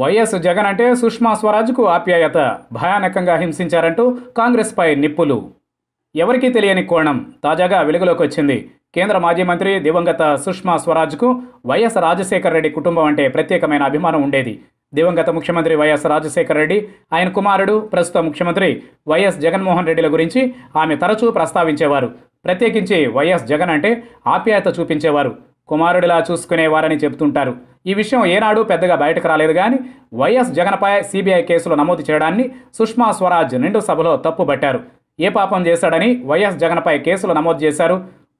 YS Jagan అంటే సుష్మా స్వరాజ్కు ఆప్యాయత భయానకంగా హింసించారంటూ కాంగ్రెస్పై నిప్పులు ఎవరికీ తెలియని కోణం తాజాగా వెలుగులోకి వచ్చింది కేంద్ర మాజీ మంత్రి దివంగత సుష్మా స్వరాజ్కు వైఎస్ రాజశేఖర రెడ్డి కుటుంబం అంటే ప్రత్యేకమైన అభిమానం ఉండేది దివంగత ముఖ్యమంత్రి వైఎస్ రాజశేఖర రెడ్డి ఆయన కుమారుడు ప్రస్తుత ముఖ్యమంత్రి వైఎస్ జగన్మోహన్ రెడ్డిల గురించి ఆమె తరచూ ప్రస్తావించేవారు ప్రత్యేకించి వైఎస్ జగన్ అంటే ఆప్యాయత చూపించేవారు కుమారుడిలా చూసుకునేవారని చెబుతుంటారు ఈ విషయం ఏనాడు పెద్దగా బయటకు రాలేదు కానీ వైఎస్ జగన్పై సిబిఐ కేసులు నమోదు చేయడాన్ని సుష్మా స్వరాజ్ నిండు సభలో తప్పుబట్టారు ఏ పాపం చేశాడని వైఎస్ జగన్పై కేసులు నమోదు చేశారు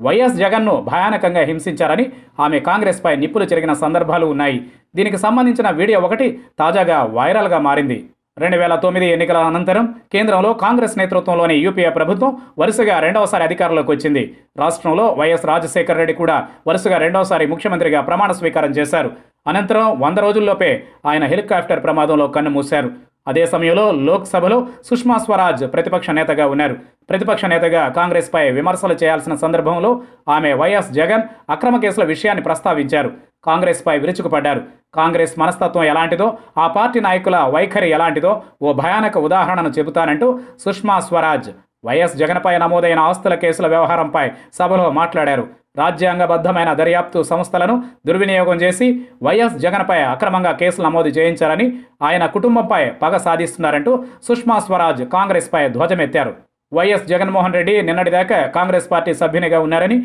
వైఎస్ జగన్ను భయానకంగా హింసించారని ఆమె కాంగ్రెస్పై నిప్పులు జరిగిన సందర్భాలు ఉన్నాయి దీనికి సంబంధించిన వీడియో ఒకటి తాజాగా వైరల్గా మారింది రెండు వేల తొమ్మిది ఎన్నికల అనంతరం కేంద్రంలో కాంగ్రెస్ నేతృత్వంలోని యూపీఏ ప్రభుత్వం వరుసగా రెండవసారి అధికారంలోకి వచ్చింది రాష్ట్రంలో వైఎస్ రాజశేఖర రెడ్డి కూడా వరుసగా రెండవసారి ముఖ్యమంత్రిగా ప్రమాణ స్వీకారం చేశారు అనంతరం వంద రోజుల్లోపే ఆయన హెలికాప్టర్ ప్రమాదంలో కన్ను మూశారు అదే సమయంలో లోక్సభలో సుష్మా స్వరాజ్ ప్రతిపక్ష నేతగా ఉన్నారు ప్రతిపక్ష నేతగా కాంగ్రెస్పై విమర్శలు చేయాల్సిన సందర్భంలో ఆమె వైఎస్ జగన్ అక్రమ కేసుల విషయాన్ని ప్రస్తావించారు కాంగ్రెస్పై విరుచుకుపడ్డారు కాంగ్రెస్ మనస్తత్వం ఎలాంటిదో ఆ పార్టీ నాయకుల వైఖరి ఎలాంటిదో ఓ భయానక ఉదాహరణను చెబుతానంటూ సుష్మా స్వరాజ్ వైఎస్ జగన్పై నమోదైన ఆస్తుల కేసుల వ్యవహారంపై సభలో మాట్లాడారు రాజ్యాంగబద్ధమైన దర్యాప్తు సంస్థలను దుర్వినియోగం చేసి వైఎస్ జగన్పై అక్రమంగా కేసులు నమోదు చేయించారని ఆయన కుటుంబంపై పగ సాధిస్తున్నారంటూ సుష్మా స్వరాజ్ కాంగ్రెస్పై ధ్వజమెత్తారు వైఎస్ జగన్మోహన్ రెడ్డి నిన్నటిదాకా కాంగ్రెస్ పార్టీ సభ్యునిగా ఉన్నారని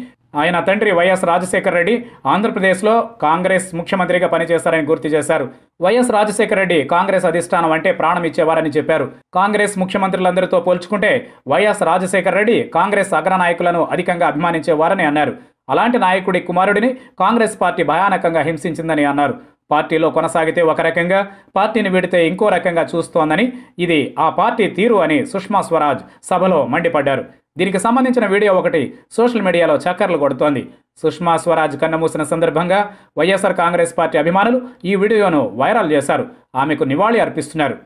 ఆయన తండ్రి వైఎస్ రాజశేఖర రెడ్డి ఆంధ్రప్రదేశ్లో కాంగ్రెస్ ముఖ్యమంత్రిగా పనిచేశారని గుర్తు చేశారు వైఎస్ రాజశేఖర రెడ్డి కాంగ్రెస్ అధిష్టానం అంటే ప్రాణం ఇచ్చేవారని చెప్పారు కాంగ్రెస్ ముఖ్యమంత్రులందరితో పోల్చుకుంటే వైఎస్ రాజశేఖర రెడ్డి కాంగ్రెస్ అగ్రనాయకులను అధికంగా అభిమానించేవారని అన్నారు అలాంటి నాయకుడి కుమారుడిని కాంగ్రెస్ పార్టీ భయానకంగా హింసించిందని అన్నారు పార్టీలో కొనసాగితే ఒక రకంగా పార్టీని విడితే ఇంకో రకంగా చూస్తోందని ఇది ఆ పార్టీ తీరు అని సుష్మా స్వరాజ్ సభలో మండిపడ్డారు దీనికి సంబంధించిన వీడియో ఒకటి సోషల్ మీడియాలో చక్కర్లు కొడుతోంది సుష్మా స్వరాజ్ కన్నమూసిన సందర్భంగా వైఎస్ఆర్ కాంగ్రెస్ పార్టీ అభిమానులు ఈ వీడియోను వైరల్ చేశారు ఆమెకు నివాళి అర్పిస్తున్నారు